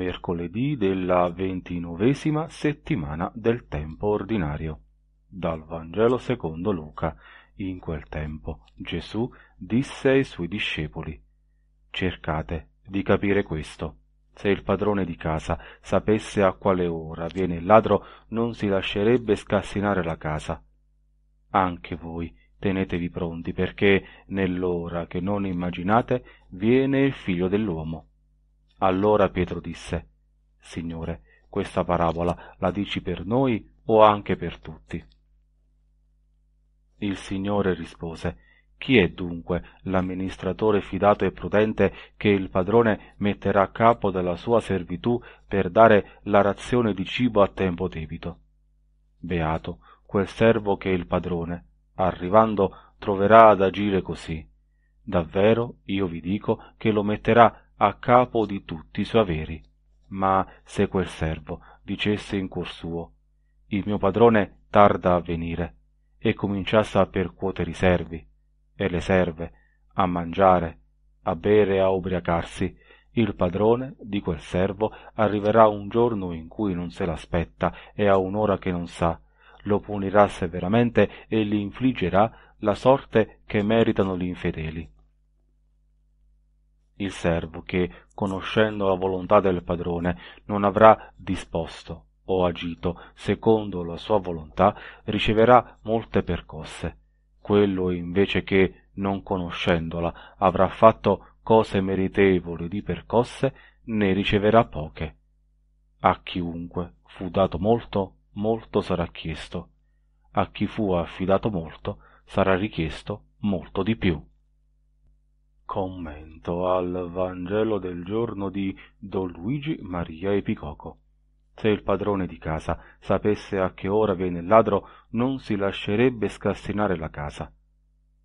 mercoledì della ventinovesima settimana del tempo ordinario. Dal Vangelo secondo Luca. In quel tempo Gesù disse ai suoi discepoli Cercate di capire questo. Se il padrone di casa sapesse a quale ora viene il ladro, non si lascerebbe scassinare la casa. Anche voi tenetevi pronti, perché nell'ora che non immaginate viene il figlio dell'uomo. Allora Pietro disse, Signore, questa parabola la dici per noi o anche per tutti? Il Signore rispose, Chi è dunque l'amministratore fidato e prudente che il padrone metterà a capo della sua servitù per dare la razione di cibo a tempo debito? Beato quel servo che il padrone, arrivando, troverà ad agire così. Davvero, io vi dico, che lo metterà a capo di tutti i suoi averi. Ma se quel servo dicesse in cuor suo il mio padrone tarda a venire, e cominciasse a percuotere i servi, e le serve, a mangiare, a bere e a ubriacarsi, il padrone di quel servo arriverà un giorno in cui non se l'aspetta e a un'ora che non sa, lo punirà severamente e gli infliggerà la sorte che meritano gli infedeli il servo che, conoscendo la volontà del padrone, non avrà disposto o agito secondo la sua volontà, riceverà molte percosse. Quello invece che, non conoscendola, avrà fatto cose meritevoli di percosse, ne riceverà poche. A chiunque fu dato molto, molto sarà chiesto. A chi fu affidato molto, sarà richiesto molto di più. Commento al Vangelo del giorno di Don Luigi Maria Epicoco. Se il padrone di casa sapesse a che ora viene il ladro, non si lascerebbe scassinare la casa.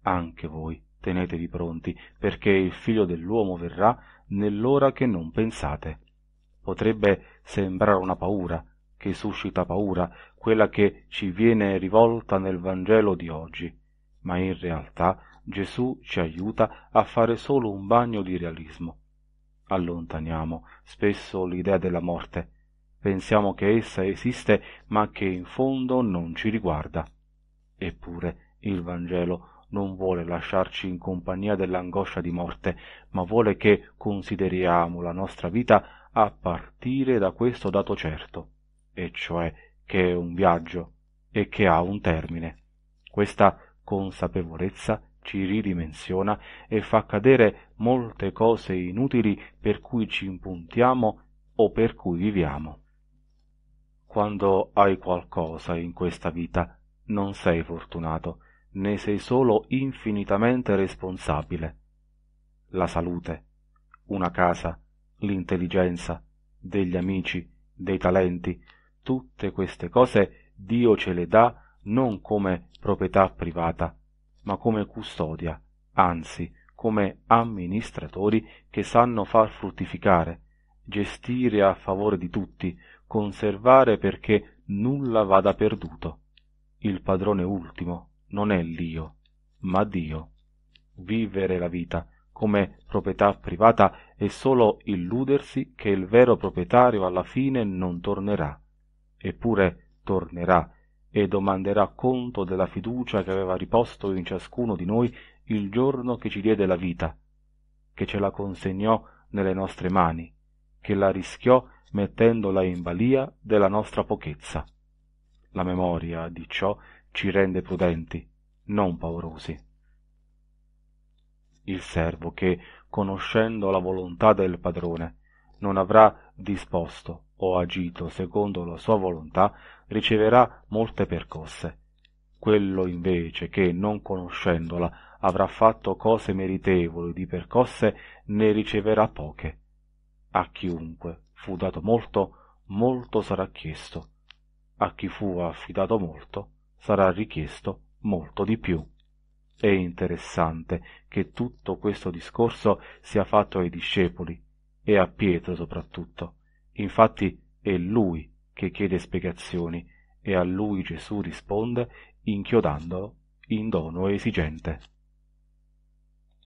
Anche voi tenetevi pronti, perché il figlio dell'uomo verrà nell'ora che non pensate. Potrebbe sembrare una paura, che suscita paura, quella che ci viene rivolta nel Vangelo di oggi, ma in realtà Gesù ci aiuta a fare solo un bagno di realismo. Allontaniamo spesso l'idea della morte, pensiamo che essa esiste ma che in fondo non ci riguarda. Eppure il Vangelo non vuole lasciarci in compagnia dell'angoscia di morte, ma vuole che consideriamo la nostra vita a partire da questo dato certo, e cioè che è un viaggio e che ha un termine. Questa consapevolezza ci ridimensiona e fa cadere molte cose inutili per cui ci impuntiamo o per cui viviamo. Quando hai qualcosa in questa vita, non sei fortunato, ne sei solo infinitamente responsabile. La salute, una casa, l'intelligenza, degli amici, dei talenti, tutte queste cose Dio ce le dà non come proprietà privata, ma come custodia, anzi come amministratori che sanno far fruttificare, gestire a favore di tutti, conservare perché nulla vada perduto. Il padrone ultimo non è l'io, ma Dio. Vivere la vita come proprietà privata è solo illudersi che il vero proprietario alla fine non tornerà. Eppure tornerà e domanderà conto della fiducia che aveva riposto in ciascuno di noi il giorno che ci diede la vita, che ce la consegnò nelle nostre mani, che la rischiò mettendola in balia della nostra pochezza. La memoria di ciò ci rende prudenti, non paurosi. Il servo che, conoscendo la volontà del padrone, non avrà disposto o agito secondo la sua volontà riceverà molte percosse. Quello invece che, non conoscendola, avrà fatto cose meritevoli di percosse, ne riceverà poche. A chiunque fu dato molto, molto sarà chiesto. A chi fu affidato molto, sarà richiesto molto di più. È interessante che tutto questo discorso sia fatto ai discepoli e a Pietro soprattutto Infatti è lui che chiede spiegazioni e a lui Gesù risponde inchiodandolo in dono esigente.